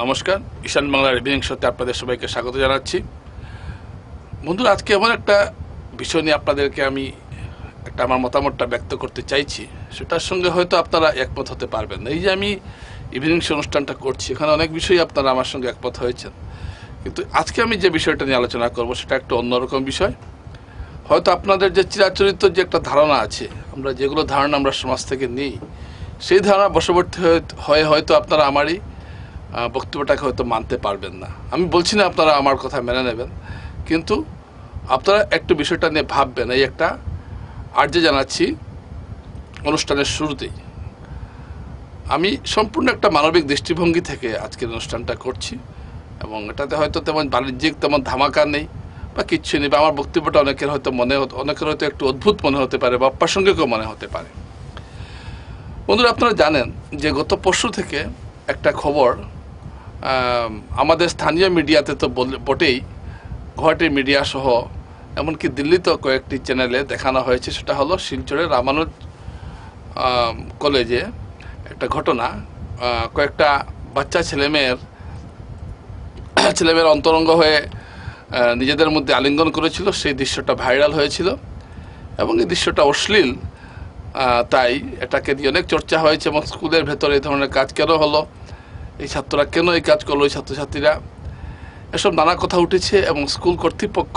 নমস্কার ঈশান বাংলার ইভিনিং শোতে আপনাদের সবাইকে স্বাগত জানাচ্ছি বন্ধুরা আজকে এমন একটা বিষয় নিয়ে আপনাদেরকে আমি একটা আমার মতামতটা ব্যক্ত করতে চাইছি সেটার সঙ্গে হয়তো আপনারা একমত হতে পারবেন এই যে আমি ইভিনিং শো অনুষ্ঠানটা করছি এখানে অনেক বিষয়ই আপনারা আমার সঙ্গে একমত হয়েছেন কিন্তু আজকে আমি যে বিষয়টা নিয়ে আলোচনা করব সেটা একটা অন্যরকম বিষয় হয়তো আপনাদের যে চিরাচরিত যে একটা ধারণা আছে আমরা যেগুলো ধারণা আমরা সমাজ থেকে নিই সেই ধারণা বশবর্তী হয়ে হয়তো আপনারা আমারই বক্তব্যটাকে হয়তো মানতে পারবেন না আমি বলছি না আপনারা আমার কথা মেনে নেবেন কিন্তু আপনারা একটু বিষয়টা নিয়ে ভাববেন এই একটা যে জানাচ্ছি অনুষ্ঠানের শুরুতেই আমি সম্পূর্ণ একটা মানবিক দৃষ্টিভঙ্গি থেকে আজকের অনুষ্ঠানটা করছি এবং এটাতে হয়তো তেমন বাণিজ্যিক তেমন ধামাকা নেই বা কিচ্ছু নেই বা আমার বক্তব্যটা অনেকের হয়তো মনে অনেকের হয়তো একটু অদ্ভুত মনে হতে পারে বা প্রাসঙ্গিকও মনে হতে পারে বন্ধুরা আপনারা জানেন যে গত পরশু থেকে একটা খবর আমাদের স্থানীয় মিডিয়াতে তো বটেই গুয়াহাটি মিডিয়া সহ এমনকি দিল্লিতেও কয়েকটি চ্যানেলে দেখানো হয়েছে সেটা হলো শিলচরের রামানুজ কলেজে একটা ঘটনা কয়েকটা বাচ্চা ছেলেমেয়ের ছেলেমেয়ের অন্তরঙ্গ হয়ে নিজেদের মধ্যে আলিঙ্গন করেছিল সেই দৃশ্যটা ভাইরাল হয়েছিল এবং এই দৃশ্যটা অশ্লীল তাই এটাকে দিয়ে অনেক চর্চা হয়েছে এবং স্কুলের ভেতরে এই ধরনের কাজ কেন হলো এই ছাত্ররা কেন এই কাজ করলো এই ছাত্রছাত্রীরা এসব নানা কথা উঠেছে এবং স্কুল কর্তৃপক্ষ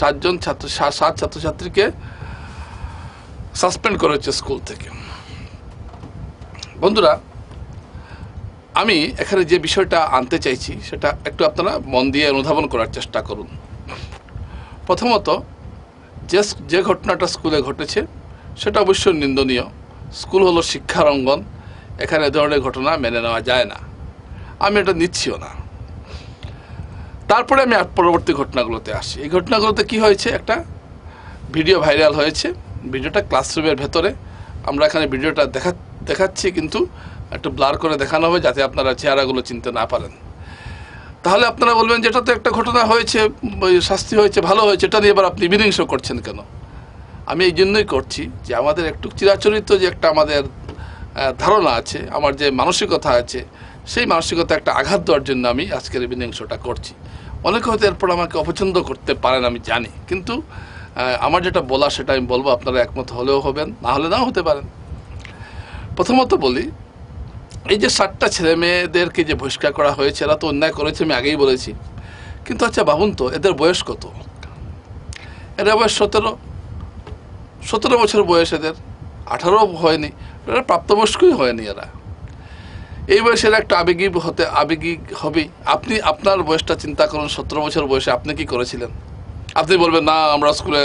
সাতজন ছাত্র সাত ছাত্রছাত্রীকে সাসপেন্ড করেছে স্কুল থেকে বন্ধুরা আমি এখানে যে বিষয়টা আনতে চাইছি সেটা একটু আপনারা মন দিয়ে অনুধাবন করার চেষ্টা করুন প্রথমত যে যে ঘটনাটা স্কুলে ঘটেছে সেটা অবশ্যই নিন্দনীয় স্কুল হলো শিক্ষার অঙ্গন এখানে ধরনের ঘটনা মেনে নেওয়া যায় না আমি এটা নিচ্ছিও না তারপরে আমি পরবর্তী ঘটনাগুলোতে আসি এই ঘটনাগুলোতে কি হয়েছে একটা ভিডিও ভাইরাল হয়েছে ভিডিওটা ক্লাসরুমের ভেতরে আমরা এখানে ভিডিওটা দেখা দেখাচ্ছি কিন্তু একটু ব্লার করে দেখানো হবে যাতে আপনারা চেহারাগুলো চিনতে না পারেন তাহলে আপনারা বলবেন এটা তো একটা ঘটনা হয়েছে শাস্তি হয়েছে ভালো হয়েছে এটা নিয়ে এবার আপনি বিধিংস করছেন কেন আমি এই জন্যই করছি যে আমাদের একটু চিরাচরিত যে একটা আমাদের ধারণা আছে আমার যে মানসিকতা আছে সেই মানসিকতা একটা আঘাত দেওয়ার জন্য আমি আজকের ইভিনিং শোটা করছি অনেকে হয়তো এরপর আমাকে অপছন্দ করতে পারেন আমি জানি কিন্তু আমার যেটা বলা সেটা আমি বলবো আপনারা একমত হলেও হবেন না হলে নাও হতে পারেন প্রথমত বলি এই যে সাতটা ছেলে মেয়েদেরকে যে বহিষ্কার করা হয়েছে এরা তো অন্যায় করেছে আমি আগেই বলেছি কিন্তু আচ্ছা ভাবুন তো এদের বয়স কত এরা বয়স সতেরো সতেরো বছর বয়স এদের আঠারো হয়নি এরা প্রাপ্তবয়স্কই হয়নি এরা এই বয়সের একটা আবেগী হতে আবেগী হবেই আপনি আপনার বয়সটা চিন্তা করুন সতেরো বছর বয়সে আপনি কি করেছিলেন আপনি বলবেন না আমরা স্কুলে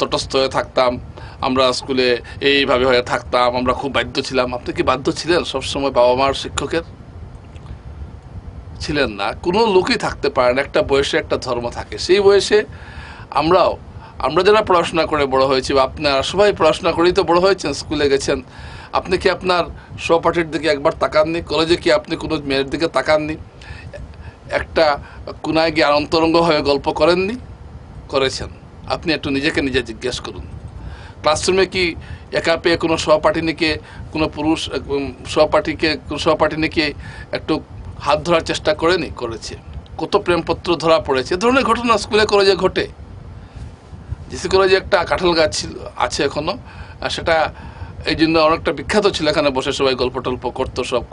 তটস্থ হয়ে থাকতাম আমরা স্কুলে এইভাবে হয়ে থাকতাম আমরা খুব বাধ্য ছিলাম আপনি কি বাধ্য ছিলেন সবসময় বাবা মার শিক্ষকের ছিলেন না কোনো লোকই থাকতে পারেন একটা বয়সে একটা ধর্ম থাকে সেই বয়সে আমরাও আমরা যারা পড়াশোনা করে বড় হয়েছি বা আপনারা সবাই পড়াশোনা করেই তো বড় হয়েছেন স্কুলে গেছেন আপনি কি আপনার সহপাঠীর দিকে একবার তাকাননি কলেজে কি আপনি কোনো মেয়ের দিকে তাকাননি একটা কোনায় গিয়ে অন্তরঙ্গ হয়ে গল্প করেননি করেছেন আপনি একটু নিজেকে নিজে জিজ্ঞেস করুন ক্লাসরুমে কি একা পেয়ে কোনো সহপাঠিনীকে কোনো পুরুষ সহপাঠীকে সহপাঠিনীকে একটু হাত ধরার চেষ্টা করেনি করেছে কত প্রেমপত্র ধরা পড়েছে ধরনের ঘটনা স্কুলে কলেজে ঘটে জিসি কলেজে একটা কাঁঠাল গাছ ছিল আছে এখনও সেটা এই জন্য অনেকটা বিখ্যাত ছিল এখানে বসে সবাই গল্প টল্প করতো সব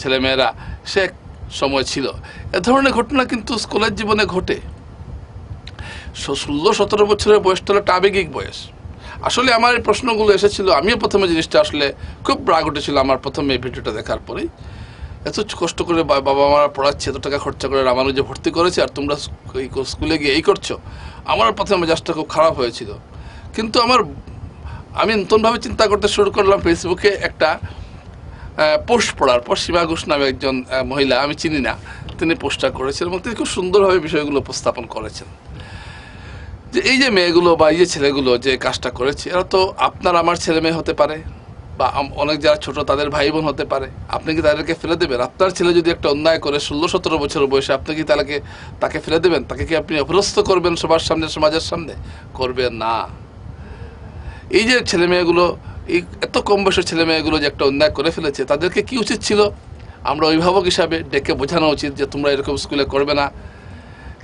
ছেলেমেয়েরা সে সময় ছিল এ ধরনের ঘটনা কিন্তু স্কুলের জীবনে ঘটে ষোলো সতেরো বছরের বয়সটা হলো একটা আবেগিক বয়স আসলে আমার এই প্রশ্নগুলো এসেছিল আমিও প্রথমে জিনিসটা আসলে খুব রাগ উঠেছিল আমার প্রথমে এই ভিডিওটা দেখার পরেই এত কষ্ট করে বাবা মারা পড়াচ্ছে এত টাকা খরচা করে রামানুজে ভর্তি করেছে আর তোমরা স্কুলে গিয়ে এই করছো আমার পথে আমার জাস্টটা খুব খারাপ হয়েছিল কিন্তু আমার আমি নতুনভাবে চিন্তা করতে শুরু করলাম ফেসবুকে একটা পোস্ট পড়ার পর সীমা ঘোষ নামে একজন মহিলা আমি চিনি না তিনি পোস্টটা করেছেন এবং তিনি খুব সুন্দরভাবে বিষয়গুলো উপস্থাপন করেছেন যে এই যে মেয়েগুলো বা এই যে ছেলেগুলো যে কাজটা করেছে এরা তো আপনার আমার ছেলে মেয়ে হতে পারে বা অনেক যারা ছোট তাদের ভাই বোন হতে পারে আপনি কি তাদেরকে ফেলে দেবেন আপনার ছেলে যদি একটা অন্যায় করে ষোলো সতেরো বছর বয়সে আপনি কি তাকে তাকে ফেলে দেবেন তাকে কি আপনি অপরস্থ করবেন সবার সামনে সমাজের সামনে করবেন না এই যে ছেলে মেয়েগুলো এই এত কম বয়সের ছেলে মেয়েগুলো যে একটা অন্যায় করে ফেলেছে তাদেরকে কি উচিত ছিল আমরা অভিভাবক হিসাবে ডেকে বোঝানো উচিত যে তোমরা এরকম স্কুলে করবে না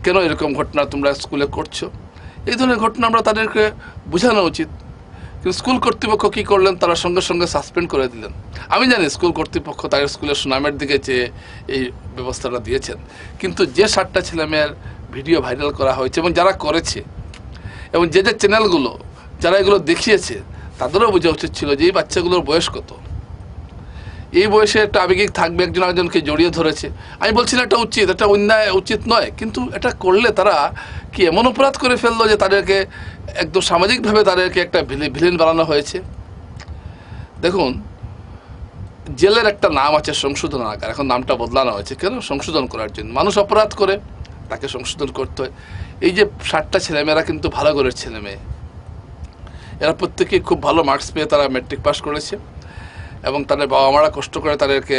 কেন এরকম ঘটনা তোমরা স্কুলে করছো এই ধরনের ঘটনা আমরা তাদেরকে বোঝানো উচিত কিন্তু স্কুল কর্তৃপক্ষ কী করলেন তারা সঙ্গে সঙ্গে সাসপেন্ড করে দিলেন আমি জানি স্কুল কর্তৃপক্ষ তাদের স্কুলের সুনামের দিকে যে এই ব্যবস্থাটা দিয়েছেন কিন্তু যে সাতটা ছেলেমেয়ের ভিডিও ভাইরাল করা হয়েছে এবং যারা করেছে এবং যে যে চ্যানেলগুলো যারা এগুলো দেখিয়েছে তাদেরও বোঝা উচিত ছিল যে এই বাচ্চাগুলোর বয়স কত এই বয়সে একটা আবেগিক থাকবে একজন আরেকজনকে জড়িয়ে ধরেছে আমি বলছি না এটা উচিত এটা অন্যায় উচিত নয় কিন্তু এটা করলে তারা কি এমন অপরাধ করে ফেললো যে তাদেরকে একদম সামাজিকভাবে তাদেরকে একটা ভিলেন বানানো হয়েছে দেখুন জেলের একটা নাম আছে সংশোধন আকার এখন নামটা বদলানো হয়েছে কেন সংশোধন করার জন্য মানুষ অপরাধ করে তাকে সংশোধন করতে হয় এই যে ষাটটা ছেলেমেয়েরা কিন্তু ভালো করে ছেলেমেয়ে এরা প্রত্যেকেই খুব ভালো মার্কস পেয়ে তারা ম্যাট্রিক পাস করেছে এবং তাদের বাবা মারা কষ্ট করে তাদেরকে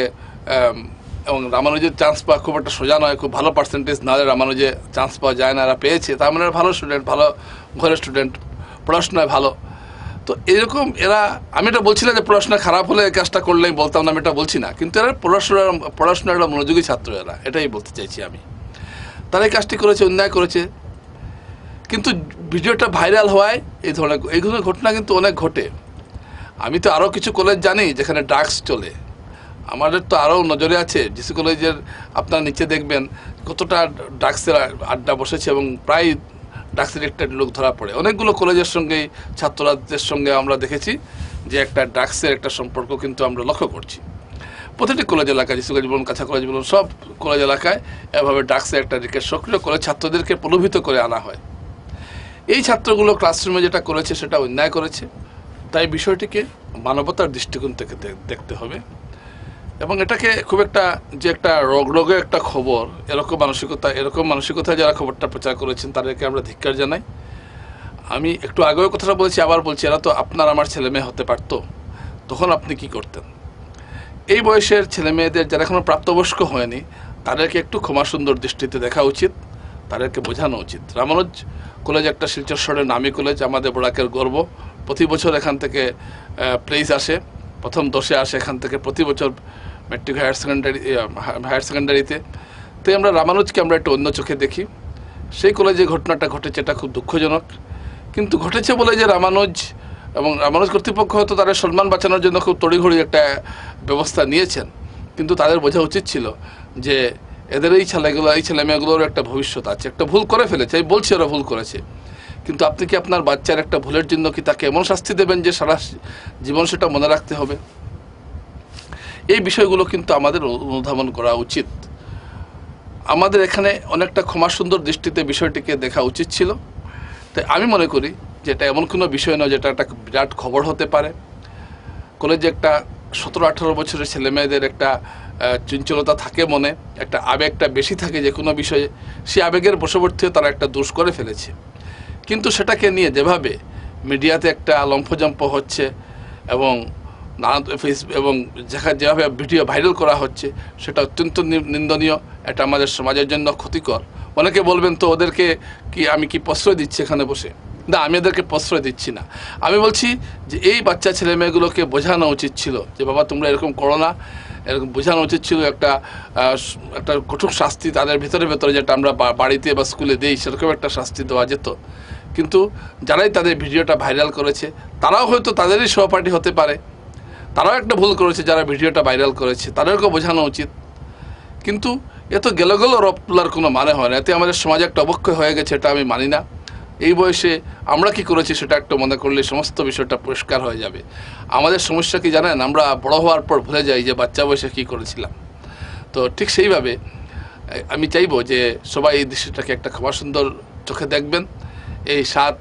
এবং রামানুজের চান্স পাওয়া খুব একটা সোজা নয় খুব ভালো পার্সেন্টেজ না হলে রামানুজে চান্স পাওয়া যায় না এরা পেয়েছে তার মানে ভালো স্টুডেন্ট ভালো ঘরের স্টুডেন্ট পড়াশোনায় ভালো তো এরকম এরা আমি এটা বলছি না যে পড়াশোনা খারাপ হলে এই কাজটা করলে আমি বলতাম না আমি এটা বলছি না কিন্তু এরা পড়াশোনার পড়াশোনার একটা মনোযোগী ছাত্র এরা এটাই বলতে চাইছি আমি তারা এই কাজটি করেছে অন্যায় করেছে কিন্তু ভিডিওটা ভাইরাল হওয়ায় এই ধরনের এই ধরনের ঘটনা কিন্তু অনেক ঘটে আমি তো আরও কিছু কলেজ জানি যেখানে ড্রাগস চলে আমাদের তো আরও নজরে আছে ডিসি কলেজের আপনারা নিচে দেখবেন কতটা ড্রাগসের আড্ডা বসেছে এবং প্রায় ড্রাগস রিলেক্টেড লোক ধরা পড়ে অনেকগুলো কলেজের সঙ্গেই ছাত্রদের সঙ্গে আমরা দেখেছি যে একটা ড্রাগসের একটা সম্পর্ক কিন্তু আমরা লক্ষ্য করছি প্রতিটি কলেজ এলাকায় ডিসি কলেজ বলুন কাছা কলেজ বলুন সব কলেজ এলাকায় এভাবে ড্রাগসের একটা রিকেট সক্রিয় করে ছাত্রদেরকে প্রলোভিত করে আনা হয় এই ছাত্রগুলো ক্লাসরুমে যেটা করেছে সেটা অন্যায় করেছে তাই বিষয়টিকে মানবতার দৃষ্টিকোণ থেকে দেখতে হবে এবং এটাকে খুব একটা যে একটা রোগে একটা খবর এরকম মানসিকতা এরকম মানসিকতায় যারা খবরটা প্রচার করেছেন তাদেরকে আমরা ধিক্কার জানাই আমি একটু আগেও কথাটা বলছি আবার বলছি এরা তো আপনার আমার ছেলেমেয়ে হতে পারত তখন আপনি কি করতেন এই বয়সের ছেলেমেয়েদের যারা এখনও প্রাপ্তবয়স্ক হয়নি তাদেরকে একটু ক্ষমা সুন্দর দৃষ্টিতে দেখা উচিত তাদেরকে বোঝানো উচিত রামানুজ কলেজ একটা শিলচর শহরের নামী কলেজ আমাদের বড়াকের গর্ব প্রতি বছর এখান থেকে প্লেস আসে প্রথম দশে আসে এখান থেকে প্রতি বছর ম্যাট্রিক হায়ার সেকেন্ডারি হায়ার সেকেন্ডারিতে তাই আমরা রামানুজকে আমরা একটু অন্য চোখে দেখি সেই কলেজে ঘটনাটা ঘটেছে এটা খুব দুঃখজনক কিন্তু ঘটেছে বলে যে রামানুজ এবং রামানুজ কর্তৃপক্ষ হয়তো তাদের সম্মান বাঁচানোর জন্য খুব তড়িঘড়ি একটা ব্যবস্থা নিয়েছেন কিন্তু তাদের বোঝা উচিত ছিল যে এদের এই ছেলেগুলো এই ছেলেমেয়েগুলোর একটা ভবিষ্যৎ আছে একটা ভুল করে ফেলেছে আমি বলছি ওরা ভুল করেছে কিন্তু আপনি কি আপনার বাচ্চার একটা ভুলের জন্য কি তাকে এমন শাস্তি দেবেন যে সারা জীবন সেটা মনে রাখতে হবে এই বিষয়গুলো কিন্তু আমাদের অনুধাবন করা উচিত আমাদের এখানে অনেকটা ক্ষমা সুন্দর দৃষ্টিতে বিষয়টিকে দেখা উচিত ছিল তাই আমি মনে করি যে এটা এমন কোনো বিষয় নয় যেটা একটা বিরাট খবর হতে পারে কলেজে একটা সতেরো আঠারো বছরের ছেলেমেয়েদের একটা চঞ্চলতা থাকে মনে একটা আবেগটা বেশি থাকে যে কোনো বিষয়ে সে আবেগের বশবর্তীও তারা একটা দোষ করে ফেলেছে কিন্তু সেটাকে নিয়ে যেভাবে মিডিয়াতে একটা লম্ফজম্প হচ্ছে এবং নানা ফেস এবং যেখানে যেভাবে ভিডিও ভাইরাল করা হচ্ছে সেটা অত্যন্ত নিন্দনীয় এটা আমাদের সমাজের জন্য ক্ষতিকর অনেকে বলবেন তো ওদেরকে কি আমি কি প্রশ্রয় দিচ্ছি এখানে বসে না আমি ওদেরকে প্রশ্রয় দিচ্ছি না আমি বলছি যে এই বাচ্চা ছেলে মেয়েগুলোকে বোঝানো উচিত ছিল যে বাবা তোমরা এরকম করো না এরকম বোঝানো উচিত ছিল একটা একটা কঠোর শাস্তি তাদের ভেতরে ভেতরে যেটা আমরা বাড়িতে বা স্কুলে দিই সেরকম একটা শাস্তি দেওয়া যেত কিন্তু যারাই তাদের ভিডিওটা ভাইরাল করেছে তারাও হয়তো তাদেরই সহপাঠী হতে পারে তারাও একটা ভুল করেছে যারা ভিডিওটা ভাইরাল করেছে তাদেরকেও বোঝানো উচিত কিন্তু এ তো গেলো গেলো রব তোলার কোনো মানে হয় না এতে আমাদের সমাজে একটা অবক্ষয় হয়ে গেছে এটা আমি মানি না এই বয়সে আমরা কি করেছি সেটা একটু মনে করলে সমস্ত বিষয়টা পরিষ্কার হয়ে যাবে আমাদের সমস্যা কি জানেন আমরা বড় হওয়ার পর ভুলে যাই যে বাচ্চা বয়সে কি করেছিলাম তো ঠিক সেইভাবে আমি চাইবো যে সবাই এই দৃশ্যটাকে একটা খবর সুন্দর চোখে দেখবেন এই সাত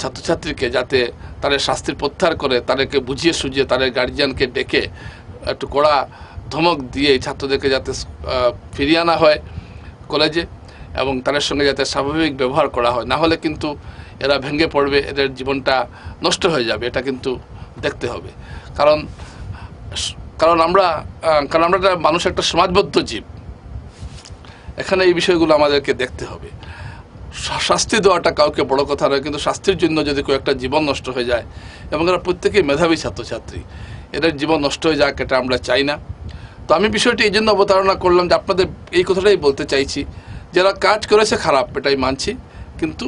ছাত্রছাত্রীকে যাতে তাদের শাস্তির প্রত্যাহার করে তাদেরকে বুঝিয়ে সুঝিয়ে তাদের গার্জিয়ানকে ডেকে একটু কড়া ধমক দিয়ে এই ছাত্রদেরকে যাতে ফিরিয়ে আনা হয় কলেজে এবং তাদের সঙ্গে যাতে স্বাভাবিক ব্যবহার করা হয় না হলে কিন্তু এরা ভেঙে পড়বে এদের জীবনটা নষ্ট হয়ে যাবে এটা কিন্তু দেখতে হবে কারণ কারণ আমরা কারণ আমরা মানুষ একটা সমাজবদ্ধ জীব এখানে এই বিষয়গুলো আমাদেরকে দেখতে হবে শাস্তি দেওয়াটা কাউকে বড় কথা নয় কিন্তু শাস্তির জন্য যদি কয়েকটা জীবন নষ্ট হয়ে যায় এবং এরা প্রত্যেকেই মেধাবী ছাত্রছাত্রী এদের জীবন নষ্ট হয়ে যাক এটা আমরা চাই না তো আমি বিষয়টি এই জন্য অবতারণা করলাম যে আপনাদের এই কথাটাই বলতে চাইছি যারা কাজ করেছে খারাপ এটাই মানছি কিন্তু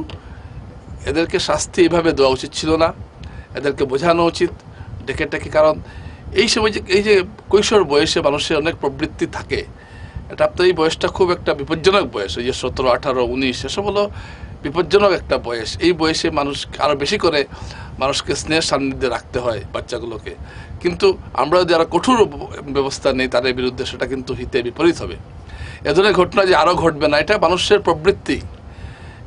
এদেরকে শাস্তি এভাবে দেওয়া উচিত ছিল না এদেরকে বোঝানো উচিত ডেকে ডেকে কারণ এই সময় যে এই যে কৈশোর বয়সে মানুষের অনেক প্রবৃত্তি থাকে এটা আপনার এই বয়সটা খুব একটা বিপজ্জনক বয়স ওই যে সতেরো আঠারো উনিশ এসব হলো বিপজ্জনক একটা বয়স এই বয়সে মানুষ আরও বেশি করে মানুষকে স্নেহের সান্নিধ্যে রাখতে হয় বাচ্চাগুলোকে কিন্তু আমরা যারা কঠোর ব্যবস্থা নেই তাদের বিরুদ্ধে সেটা কিন্তু হিতে বিপরীত হবে এ ধরনের ঘটনা যে আরও ঘটবে না এটা মানুষের প্রবৃত্তি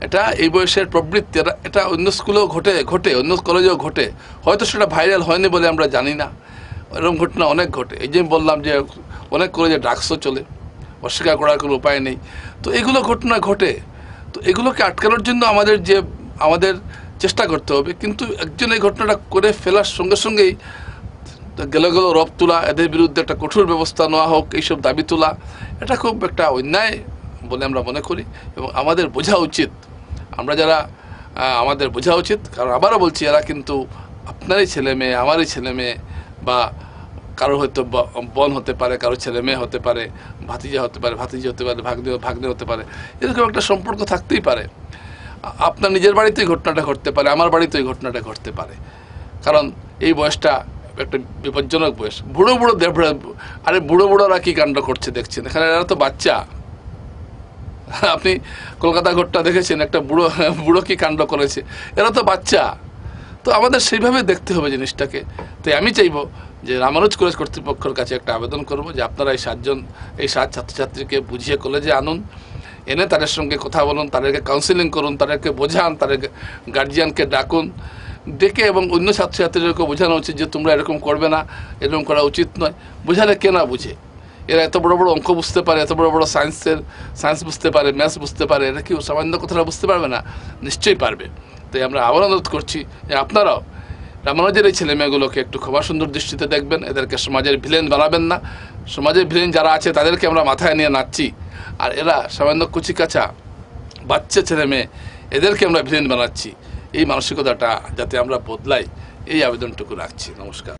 এটা এই বয়সের প্রবৃত্তি এটা অন্য স্কুলেও ঘটে ঘটে অন্য কলেজেও ঘটে হয়তো সেটা ভাইরাল হয়নি বলে আমরা জানি না এরকম ঘটনা অনেক ঘটে এই যে বললাম যে অনেক কলেজে ড্রাগসও চলে অস্বীকার করার কোনো উপায় নেই তো এগুলো ঘটনা ঘটে তো এগুলোকে আটকানোর জন্য আমাদের যে আমাদের চেষ্টা করতে হবে কিন্তু একজন এই ঘটনাটা করে ফেলার সঙ্গে সঙ্গেই গেলে গেল রব তোলা এদের বিরুদ্ধে একটা কঠোর ব্যবস্থা নেওয়া হোক এইসব দাবি তোলা এটা খুব একটা অন্যায় বলে আমরা মনে করি এবং আমাদের বোঝা উচিত আমরা যারা আমাদের বোঝা উচিত কারণ আবারও বলছি এরা কিন্তু আপনারই ছেলে মেয়ে আমারই ছেলে মেয়ে বা কারো হয়তো বন হতে পারে কারো ছেলে মেয়ে হতে পারে ভাতিজা হতে পারে ভাতিজি হতে পারে ভাগ্নে ভাগ্নে হতে পারে এরকম একটা সম্পর্ক থাকতেই পারে আপনার নিজের বাড়িতেই ঘটনাটা ঘটতে পারে আমার বাড়িতেই ঘটনাটা ঘটতে পারে কারণ এই বয়সটা একটা বিপজ্জনক বয়স বুড়ো বুড়ো দেব আরে বুড়ো বুড়োরা কী কাণ্ড করছে দেখছেন এখানে এরা তো বাচ্চা আপনি কলকাতা ঘটটা দেখেছেন একটা বুড়ো বুড়ো কী কাণ্ড করেছে এরা তো বাচ্চা তো আমাদের সেইভাবে দেখতে হবে জিনিসটাকে তো আমি চাইবো যে রামানুজ কলেজ কর্তৃপক্ষের কাছে একটা আবেদন করব যে আপনারা এই সাতজন এই সাত ছাত্রছাত্রীকে বুঝিয়ে কলেজে আনুন এনে তাদের সঙ্গে কথা বলুন তাদেরকে কাউন্সিলিং করুন তাদেরকে বোঝান তাদের গার্জিয়ানকে ডাকুন ডেকে এবং অন্য ছাত্রছাত্রীদেরকে বোঝানো উচিত যে তোমরা এরকম করবে না এরকম করা উচিত নয় বোঝালে কে না বুঝে এরা এত বড় বড় অঙ্ক বুঝতে পারে এত বড় বড় সায়েন্সের সায়েন্স বুঝতে পারে ম্যাথস বুঝতে পারে এরা কি সামান্য কথাটা বুঝতে পারবে না নিশ্চয়ই পারবে তাই আমরা আবার অনুরোধ করছি যে আপনারাও রামানুজের এই ছেলেমেয়েগুলোকে একটু খুব সুন্দর দৃষ্টিতে দেখবেন এদেরকে সমাজের ভিলেন বানাবেন না সমাজের ভিলেন যারা আছে তাদেরকে আমরা মাথায় নিয়ে নাচছি আর এরা সামান্য কাছা বাচ্চা ছেলে মেয়ে এদেরকে আমরা ভিলেন বানাচ্ছি এই মানসিকতাটা যাতে আমরা বদলাই এই আবেদনটুকু রাখছি নমস্কার